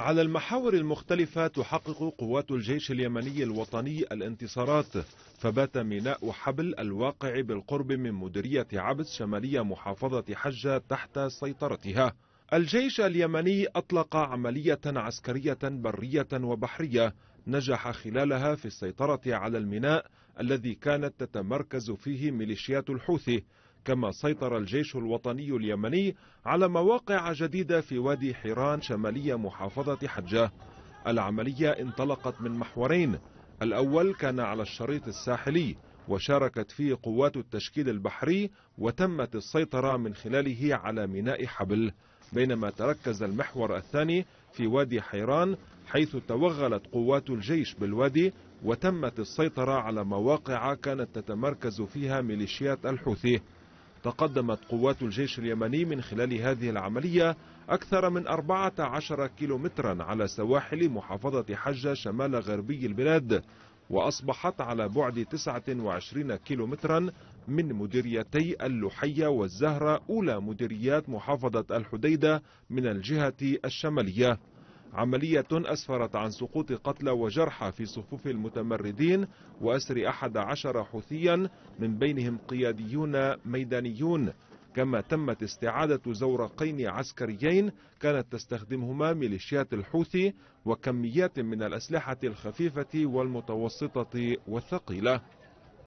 على المحاور المختلفة تحقق قوات الجيش اليمني الوطني الانتصارات فبات ميناء حبل الواقع بالقرب من مديرية عبس شمالية محافظة حجة تحت سيطرتها الجيش اليمني أطلق عملية عسكرية برية وبحرية نجح خلالها في السيطرة على الميناء الذي كانت تتمركز فيه ميليشيات الحوثي كما سيطر الجيش الوطني اليمني على مواقع جديدة في وادي حيران شمالية محافظة حجة العملية انطلقت من محورين الأول كان على الشريط الساحلي وشاركت فيه قوات التشكيل البحري وتمت السيطرة من خلاله على ميناء حبل بينما تركز المحور الثاني في وادي حيران حيث توغلت قوات الجيش بالوادي وتمت السيطرة على مواقع كانت تتمركز فيها ميليشيات الحوثي تقدمت قوات الجيش اليمني من خلال هذه العملية أكثر من 14 كيلومترا على سواحل محافظة حجة شمال غربي البلاد وأصبحت على بعد 29 كيلومترا من مديريتي اللحية والزهرة أولى مديريات محافظة الحديدة من الجهة الشمالية عملية أسفرت عن سقوط قتلى وجرحى في صفوف المتمردين وأسر أحد عشر حوثيا من بينهم قياديون ميدانيون كما تمت استعادة زورقين عسكريين كانت تستخدمهما ميليشيات الحوثي وكميات من الأسلحة الخفيفة والمتوسطة والثقيلة